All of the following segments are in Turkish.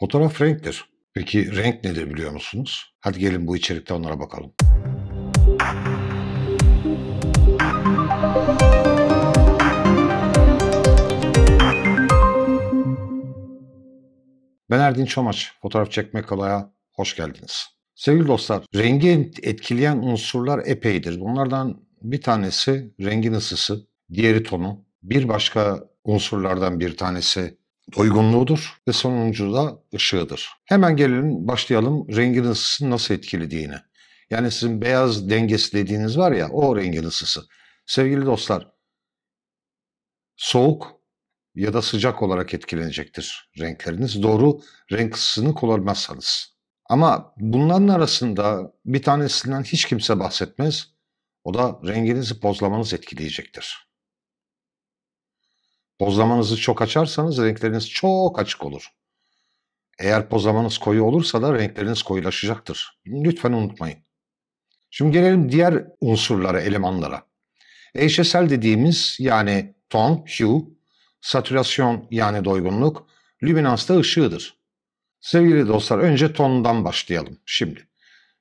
Fotoğraf renktir. Peki renk nedir biliyor musunuz? Hadi gelin bu içerikte onlara bakalım. Ben Erdin Çamaç. Fotoğraf çekmek kolaya hoş geldiniz. Sevgili dostlar, rengi etkileyen unsurlar epeydir. Bunlardan bir tanesi rengin ısısı, diğeri tonu. Bir başka unsurlardan bir tanesi doygunluğudur ve sonuncu da ışığıdır. Hemen gelin başlayalım rengin ısısı nasıl etkilediğine. Yani sizin beyaz dengesi dediğiniz var ya o rengin ısısı. Sevgili dostlar soğuk ya da sıcak olarak etkilenecektir renkleriniz. Doğru renk ısısını kullanmazsanız. Ama bunların arasında bir tanesinden hiç kimse bahsetmez. O da renginizi pozlamanız etkileyecektir. Pozlamanızı çok açarsanız renkleriniz çok açık olur. Eğer pozamanız koyu olursa da renkleriniz koyulaşacaktır. Lütfen unutmayın. Şimdi gelelim diğer unsurlara, elemanlara. Eşesel dediğimiz yani ton, hue, satürasyon yani doygunluk, luminans da ışığıdır. Sevgili dostlar önce tondan başlayalım şimdi.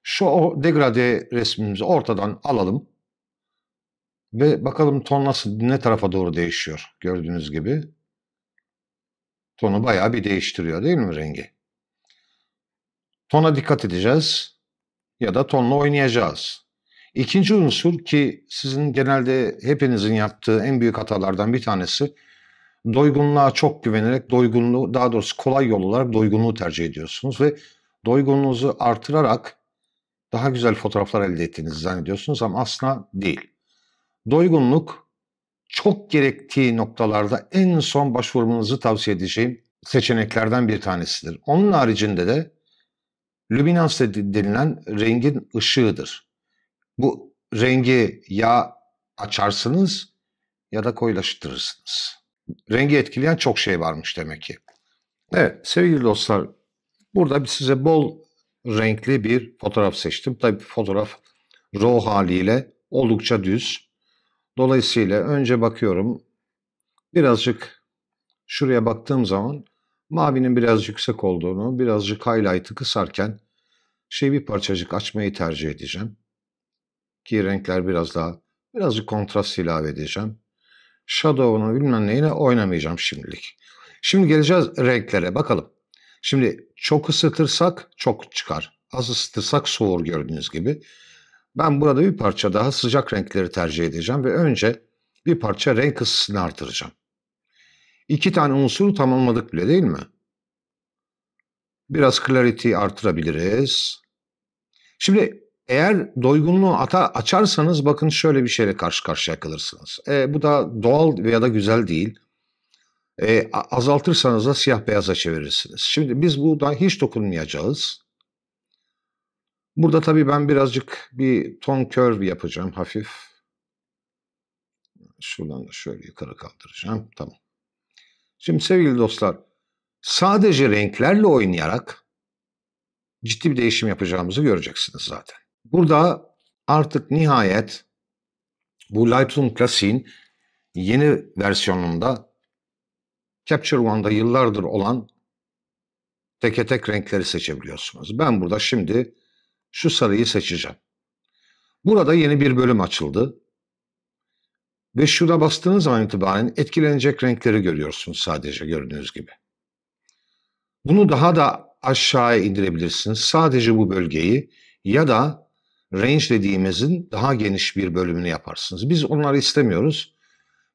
Şu o degrade resmimizi ortadan alalım. Ve bakalım ton nasıl, ne tarafa doğru değişiyor gördüğünüz gibi. Tonu bayağı bir değiştiriyor değil mi rengi? Tona dikkat edeceğiz ya da tonla oynayacağız. İkinci unsur ki sizin genelde hepinizin yaptığı en büyük hatalardan bir tanesi doygunluğa çok güvenerek doygunluğu daha doğrusu kolay yol olarak doygunluğu tercih ediyorsunuz ve doygunluğunuzu artırarak daha güzel fotoğraflar elde ettiğinizi zannediyorsunuz ama aslında değil. Doygunluk çok gerektiği noktalarda en son başvurmanızı tavsiye edeceğim seçeneklerden bir tanesidir. Onun haricinde de lüminans denilen rengin ışığıdır. Bu rengi ya açarsınız ya da koyulaştırırsınız. Rengi etkileyen çok şey varmış demek ki. Evet sevgili dostlar burada bir size bol renkli bir fotoğraf seçtim. Tabii fotoğraf RAW haliyle oldukça düz. Dolayısıyla önce bakıyorum. Birazcık şuraya baktığım zaman mavinin biraz yüksek olduğunu, birazcık highlight'ı kısarken şey bir parçacık açmayı tercih edeceğim. Ki renkler biraz daha, birazcık kontrast ilave edeceğim. Shadow'unu bilmem neyine oynamayacağım şimdilik. Şimdi geleceğiz renklere bakalım. Şimdi çok ısıtırsak çok çıkar. Az ısıtırsak soğur gördüğünüz gibi. Ben burada bir parça daha sıcak renkleri tercih edeceğim ve önce bir parça renk ısısını artıracağım. İki tane unsuru tamamladık bile değil mi? Biraz clarity'yi artırabiliriz. Şimdi eğer doygunluğu ata, açarsanız bakın şöyle bir şeyle karşı karşıya kalırsınız. E, bu da doğal veya da güzel değil. E, azaltırsanız da siyah beyaza çevirirsiniz. Şimdi biz buradan hiç dokunmayacağız. Burada tabii ben birazcık bir ton curve yapacağım hafif. Şuradan da şöyle yukarı kaldıracağım. Tamam. Şimdi sevgili dostlar sadece renklerle oynayarak ciddi bir değişim yapacağımızı göreceksiniz zaten. Burada artık nihayet bu Lightroom Classic'in yeni versiyonunda Capture One'da yıllardır olan teke tek renkleri seçebiliyorsunuz. Ben burada şimdi şu sarıyı seçeceğim. Burada yeni bir bölüm açıldı. Ve şurada bastığınız zaman itibaren etkilenecek renkleri görüyorsunuz sadece gördüğünüz gibi. Bunu daha da aşağıya indirebilirsiniz. Sadece bu bölgeyi ya da range dediğimizin daha geniş bir bölümünü yaparsınız. Biz onları istemiyoruz.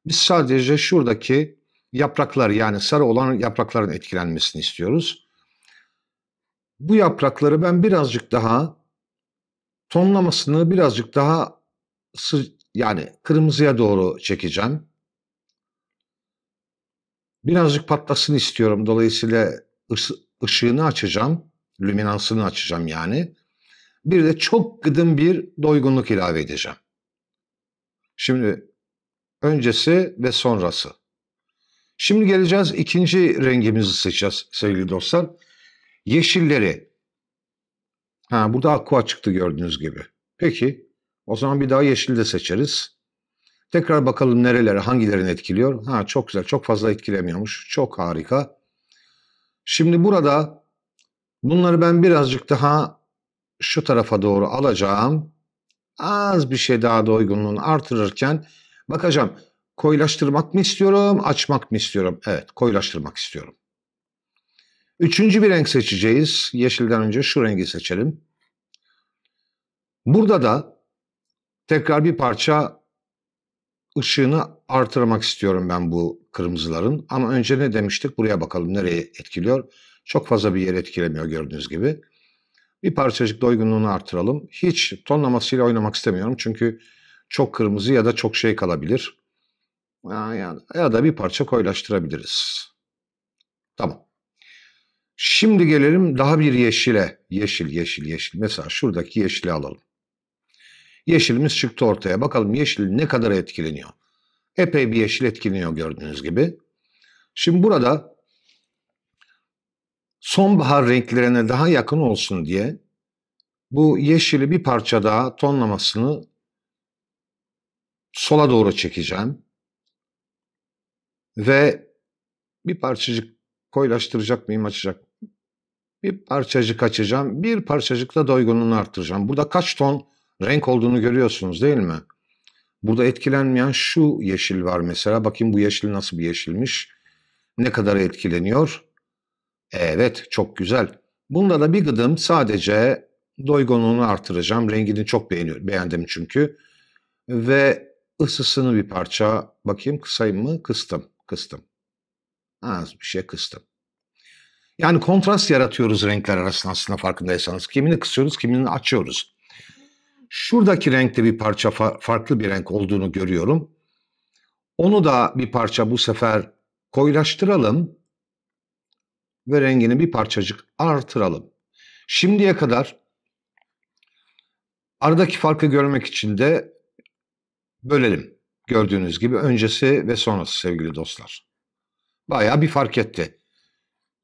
Biz sadece şuradaki yapraklar yani sarı olan yaprakların etkilenmesini istiyoruz. Bu yaprakları ben birazcık daha Tonlamasını birazcık daha yani kırmızıya doğru çekeceğim. Birazcık patlasın istiyorum. Dolayısıyla ışığını açacağım. Lüminansını açacağım yani. Bir de çok gıdım bir doygunluk ilave edeceğim. Şimdi öncesi ve sonrası. Şimdi geleceğiz ikinci rengimizi seçeceğiz sevgili dostlar. Yeşilleri Ha burada Aqua çıktı gördüğünüz gibi. Peki o zaman bir daha yeşil de seçeriz. Tekrar bakalım nerelere hangilerini etkiliyor. Ha çok güzel çok fazla etkilemiyormuş. Çok harika. Şimdi burada bunları ben birazcık daha şu tarafa doğru alacağım. Az bir şey daha doygunluğunu artırırken bakacağım. Koyulaştırmak mı istiyorum, açmak mı istiyorum? Evet, koyulaştırmak istiyorum. Üçüncü bir renk seçeceğiz. Yeşilden önce şu rengi seçelim. Burada da tekrar bir parça ışığını artırmak istiyorum ben bu kırmızıların. Ama önce ne demiştik? Buraya bakalım nereye etkiliyor. Çok fazla bir yer etkilemiyor gördüğünüz gibi. Bir parçacık doygunluğunu artıralım. Hiç tonlamasıyla oynamak istemiyorum. Çünkü çok kırmızı ya da çok şey kalabilir. Ya, ya da bir parça koyulaştırabiliriz. Tamam. Şimdi gelelim daha bir yeşile. Yeşil, yeşil, yeşil. Mesela şuradaki yeşili alalım. Yeşilimiz çıktı ortaya. Bakalım yeşil ne kadar etkileniyor. Epey bir yeşil etkileniyor gördüğünüz gibi. Şimdi burada sonbahar renklerine daha yakın olsun diye bu yeşili bir parça daha tonlamasını sola doğru çekeceğim. Ve bir parçacık koyulaştıracak mıyım açacak mı? Bir parçacık açacağım. Bir parçacık da doygunluğunu arttıracağım. Burada kaç ton renk olduğunu görüyorsunuz değil mi? Burada etkilenmeyen şu yeşil var mesela. Bakın bu yeşil nasıl bir yeşilmiş. Ne kadar etkileniyor? Evet çok güzel. Bunda da bir gıdım sadece doygunluğunu artıracağım. Rengini çok beğeniyorum, beğendim çünkü. Ve ısısını bir parça bakayım kısayım mı? Kıstım, kıstım. Az bir şey kıstım. Yani kontrast yaratıyoruz renkler arasında aslında farkındaysanız. Kimini kısıyoruz, kimini açıyoruz. Şuradaki renkte bir parça fa- farklı bir renk olduğunu görüyorum. Onu da bir parça bu sefer koyulaştıralım ve rengini bir parçacık artıralım. Şimdiye kadar aradaki farkı görmek için de bölelim. Gördüğünüz gibi öncesi ve sonrası sevgili dostlar. Bayağı bir fark etti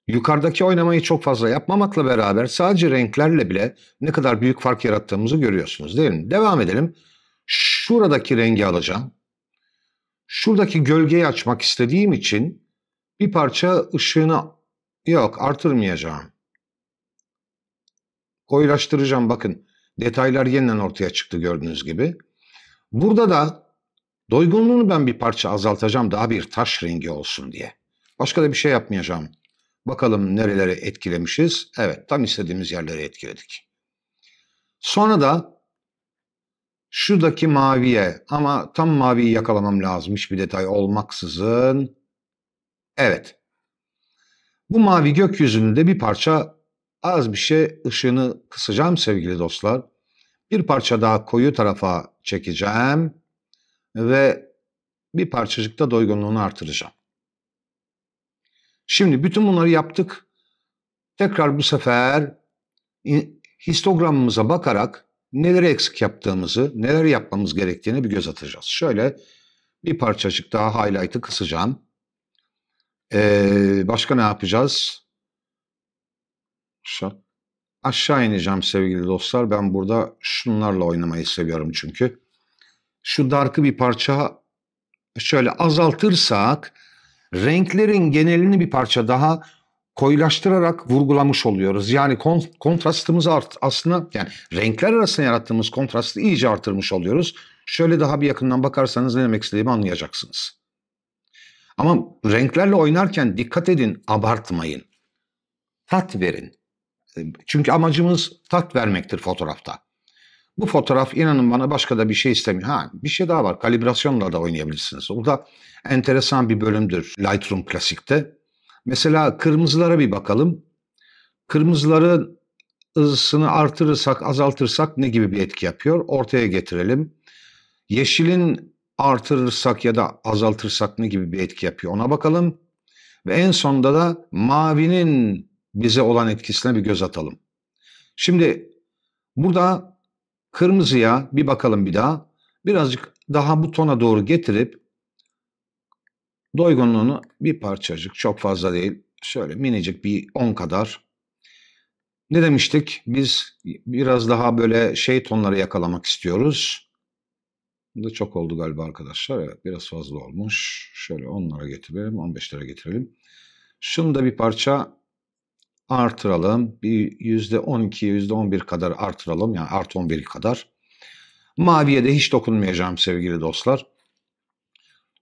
yukarıdaki oynamayı çok fazla yapmamakla beraber sadece renklerle bile ne kadar büyük fark yarattığımızı görüyorsunuz değil mi? Devam edelim. Şuradaki rengi alacağım. Şuradaki gölgeyi açmak istediğim için bir parça ışığını yok artırmayacağım. Koyulaştıracağım bakın. Detaylar yeniden ortaya çıktı gördüğünüz gibi. Burada da doygunluğunu ben bir parça azaltacağım daha bir taş rengi olsun diye. Başka da bir şey yapmayacağım. Bakalım nerelere etkilemişiz? Evet, tam istediğimiz yerlere etkiledik. Sonra da şuradaki maviye ama tam maviyi yakalamam lazım hiçbir detay olmaksızın. Evet. Bu mavi gökyüzünde bir parça az bir şey ışığını kısacağım sevgili dostlar. Bir parça daha koyu tarafa çekeceğim ve bir parçacık da doygunluğunu artıracağım. Şimdi bütün bunları yaptık. Tekrar bu sefer histogramımıza bakarak neleri eksik yaptığımızı, neler yapmamız gerektiğini bir göz atacağız. Şöyle bir parçacık daha highlight'ı kısacağım. Ee, başka ne yapacağız? Aşağı, aşağı ineceğim sevgili dostlar. Ben burada şunlarla oynamayı seviyorum çünkü. Şu dark'ı bir parça şöyle azaltırsak renklerin genelini bir parça daha koyulaştırarak vurgulamış oluyoruz. Yani kont kontrastımızı art aslında yani renkler arasında yarattığımız kontrastı iyice artırmış oluyoruz. Şöyle daha bir yakından bakarsanız ne demek istediğimi anlayacaksınız. Ama renklerle oynarken dikkat edin, abartmayın. Tat verin. Çünkü amacımız tat vermektir fotoğrafta. Bu fotoğraf inanın bana başka da bir şey istemiyor. Ha bir şey daha var. Kalibrasyonla da oynayabilirsiniz. O da enteresan bir bölümdür Lightroom klasikte. Mesela kırmızılara bir bakalım. Kırmızıların ısısını artırırsak, azaltırsak ne gibi bir etki yapıyor? Ortaya getirelim. Yeşilin artırırsak ya da azaltırsak ne gibi bir etki yapıyor? Ona bakalım. Ve en sonda da mavinin bize olan etkisine bir göz atalım. Şimdi burada Kırmızıya bir bakalım bir daha. Birazcık daha bu tona doğru getirip doygunluğunu bir parçacık çok fazla değil. Şöyle minicik bir 10 kadar. Ne demiştik? Biz biraz daha böyle şey tonları yakalamak istiyoruz. Bu da çok oldu galiba arkadaşlar. Evet, biraz fazla olmuş. Şöyle 10'lara getirelim, 15'lere getirelim. Şunu da bir parça artıralım. Bir %12, %11 kadar artıralım. Yani artı 11 kadar. Maviye de hiç dokunmayacağım sevgili dostlar.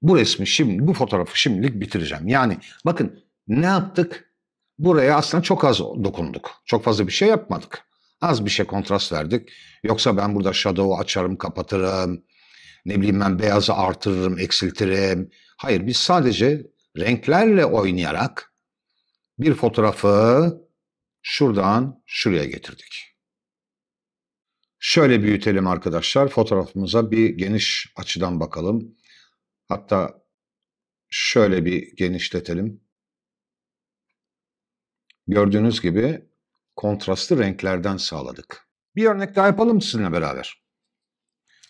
Bu resmi şimdi, bu fotoğrafı şimdilik bitireceğim. Yani bakın ne yaptık? Buraya aslında çok az dokunduk. Çok fazla bir şey yapmadık. Az bir şey kontrast verdik. Yoksa ben burada shadow'u açarım, kapatırım. Ne bileyim ben beyazı artırırım, eksiltirim. Hayır biz sadece renklerle oynayarak bir fotoğrafı şuradan şuraya getirdik. Şöyle büyütelim arkadaşlar. Fotoğrafımıza bir geniş açıdan bakalım. Hatta şöyle bir genişletelim. Gördüğünüz gibi kontrastlı renklerden sağladık. Bir örnek daha yapalım sizinle beraber.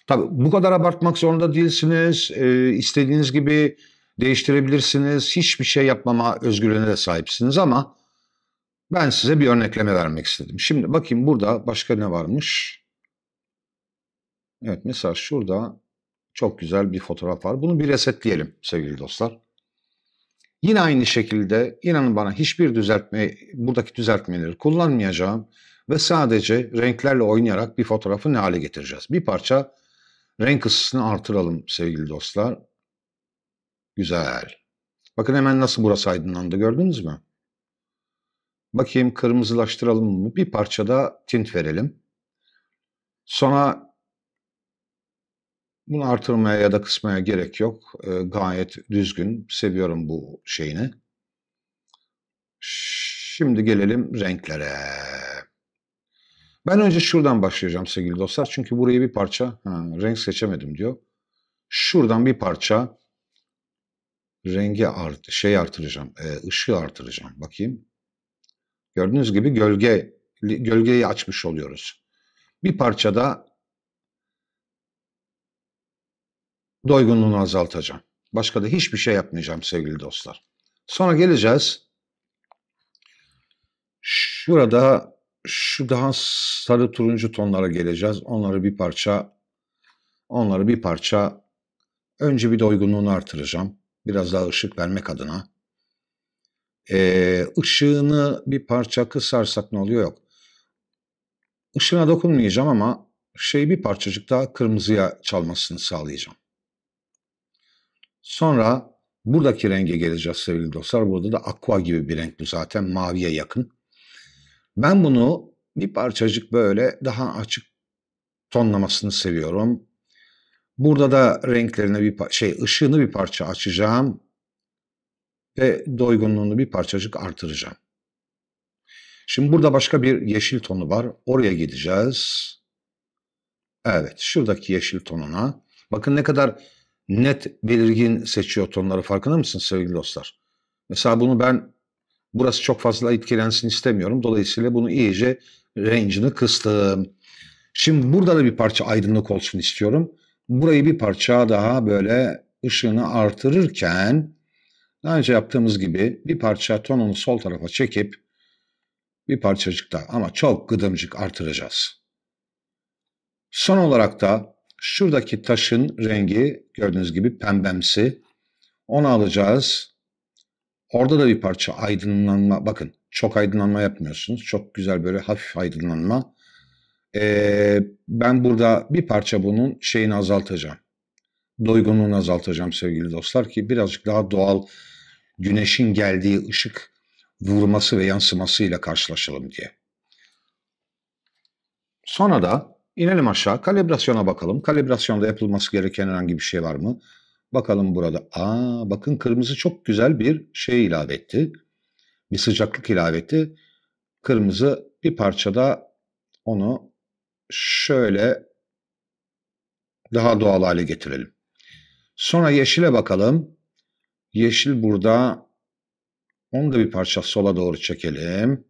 Tabii bu kadar abartmak zorunda değilsiniz. Ee, istediğiniz gibi değiştirebilirsiniz. Hiçbir şey yapmama özgürlüğüne de sahipsiniz ama ben size bir örnekleme vermek istedim. Şimdi bakayım burada başka ne varmış? Evet mesela şurada çok güzel bir fotoğraf var. Bunu bir resetleyelim sevgili dostlar. Yine aynı şekilde inanın bana hiçbir düzeltme, buradaki düzeltmeleri kullanmayacağım ve sadece renklerle oynayarak bir fotoğrafı ne hale getireceğiz? Bir parça renk ısısını artıralım sevgili dostlar. Güzel. Bakın hemen nasıl burası aydınlandı gördünüz mü? Bakayım kırmızılaştıralım mı? Bir parça da tint verelim. Sonra bunu artırmaya ya da kısmaya gerek yok. E, gayet düzgün. Seviyorum bu şeyini. Şimdi gelelim renklere. Ben önce şuradan başlayacağım sevgili dostlar. Çünkü burayı bir parça ha, renk seçemedim diyor. Şuradan bir parça rengi art şey artıracağım, e, ışığı artıracağım. Bakayım. Gördüğünüz gibi gölge gölgeyi açmış oluyoruz. Bir parça da doygunluğunu azaltacağım. Başka da hiçbir şey yapmayacağım sevgili dostlar. Sonra geleceğiz. Şurada şu daha sarı turuncu tonlara geleceğiz. Onları bir parça onları bir parça önce bir doygunluğunu artıracağım biraz daha ışık vermek adına. Ee, ışığını bir parça kısarsak ne oluyor yok. Işığına dokunmayacağım ama şey bir parçacık daha kırmızıya çalmasını sağlayacağım. Sonra buradaki renge geleceğiz sevgili dostlar. Burada da aqua gibi bir renk bu zaten maviye yakın. Ben bunu bir parçacık böyle daha açık tonlamasını seviyorum. Burada da renklerine bir şey ışığını bir parça açacağım ve doygunluğunu bir parçacık artıracağım. Şimdi burada başka bir yeşil tonu var. Oraya gideceğiz. Evet şuradaki yeşil tonuna. Bakın ne kadar net belirgin seçiyor tonları farkında mısınız sevgili dostlar? Mesela bunu ben burası çok fazla etkilensin istemiyorum. Dolayısıyla bunu iyice range'ini kıstım. Şimdi burada da bir parça aydınlık olsun istiyorum burayı bir parça daha böyle ışığını artırırken daha önce yaptığımız gibi bir parça tonunu sol tarafa çekip bir parçacık da ama çok gıdımcık artıracağız. Son olarak da şuradaki taşın rengi gördüğünüz gibi pembemsi. Onu alacağız. Orada da bir parça aydınlanma. Bakın çok aydınlanma yapmıyorsunuz. Çok güzel böyle hafif aydınlanma ben burada bir parça bunun şeyini azaltacağım. Doygunluğunu azaltacağım sevgili dostlar ki birazcık daha doğal güneşin geldiği ışık vurması ve yansımasıyla karşılaşalım diye. Sonra da inelim aşağı kalibrasyona bakalım. Kalibrasyonda yapılması gereken herhangi bir şey var mı? Bakalım burada. Aa bakın kırmızı çok güzel bir şey ilave etti. Bir sıcaklık ilave etti. Kırmızı bir parça da onu şöyle daha doğal hale getirelim. Sonra yeşile bakalım. Yeşil burada. Onu da bir parça sola doğru çekelim.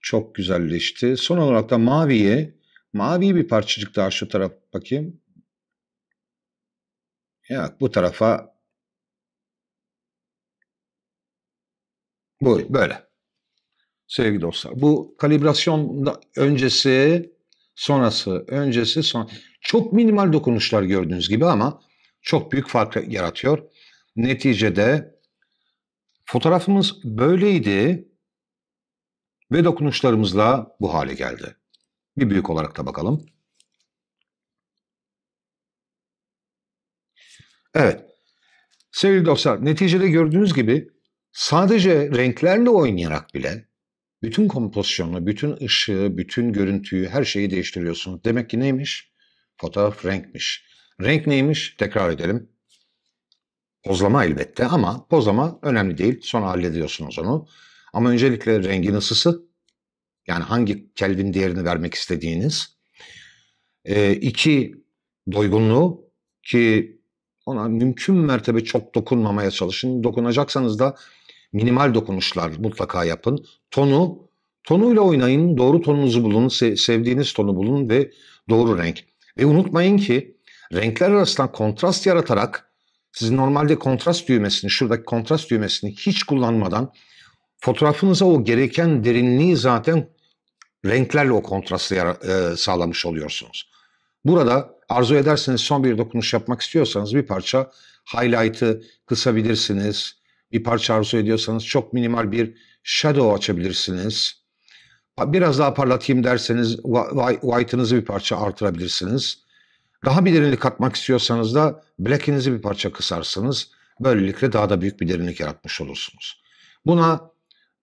Çok güzelleşti. Son olarak da maviyi, maviyi bir parçacık daha şu taraf bakayım. Evet bu tarafa bu böyle sevgili dostlar. Bu kalibrasyon öncesi, sonrası, öncesi, son çok minimal dokunuşlar gördüğünüz gibi ama çok büyük fark yaratıyor. Neticede fotoğrafımız böyleydi ve dokunuşlarımızla bu hale geldi. Bir büyük olarak da bakalım. Evet. Sevgili dostlar, neticede gördüğünüz gibi sadece renklerle oynayarak bile bütün kompozisyonu, bütün ışığı, bütün görüntüyü, her şeyi değiştiriyorsunuz. Demek ki neymiş? Fotoğraf renkmiş. Renk neymiş? Tekrar edelim. Pozlama elbette ama pozlama önemli değil. Sonra hallediyorsunuz onu. Ama öncelikle rengin ısısı, yani hangi kelvin değerini vermek istediğiniz. E, iki, doygunluğu ki ona mümkün mertebe çok dokunmamaya çalışın. Dokunacaksanız da Minimal dokunuşlar mutlaka yapın. Tonu, tonuyla oynayın. Doğru tonunuzu bulun. sevdiğiniz tonu bulun ve doğru renk. Ve unutmayın ki renkler arasında kontrast yaratarak siz normalde kontrast düğmesini, şuradaki kontrast düğmesini hiç kullanmadan fotoğrafınıza o gereken derinliği zaten renklerle o kontrastı e, sağlamış oluyorsunuz. Burada arzu ederseniz son bir dokunuş yapmak istiyorsanız bir parça highlight'ı kısabilirsiniz bir parça arzu ediyorsanız çok minimal bir shadow açabilirsiniz. Biraz daha parlatayım derseniz white'ınızı bir parça artırabilirsiniz. Daha bir derinlik katmak istiyorsanız da black'inizi bir parça kısarsınız. Böylelikle daha da büyük bir derinlik yaratmış olursunuz. Buna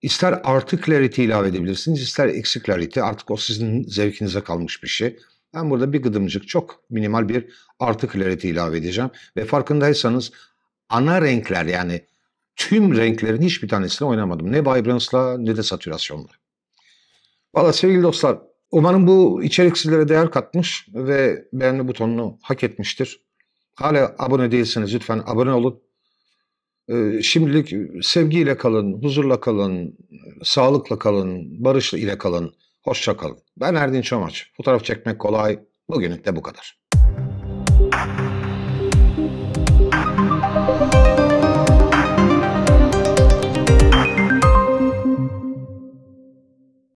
ister artı clarity ilave edebilirsiniz, ister eksi clarity. Artık o sizin zevkinize kalmış bir şey. Ben burada bir gıdımcık çok minimal bir artı clarity ilave edeceğim. Ve farkındaysanız ana renkler yani tüm renklerin hiçbir tanesini oynamadım. Ne Vibrance'la ne de saturasyonla. Valla sevgili dostlar umarım bu içerik sizlere değer katmış ve beğeni butonunu hak etmiştir. Hala abone değilseniz lütfen abone olun. Ee, şimdilik sevgiyle kalın, huzurla kalın, sağlıkla kalın, barışla ile kalın. Hoşça kalın. Ben Erdin Çomaç. Fotoğraf çekmek kolay. Bugünlük de bu kadar.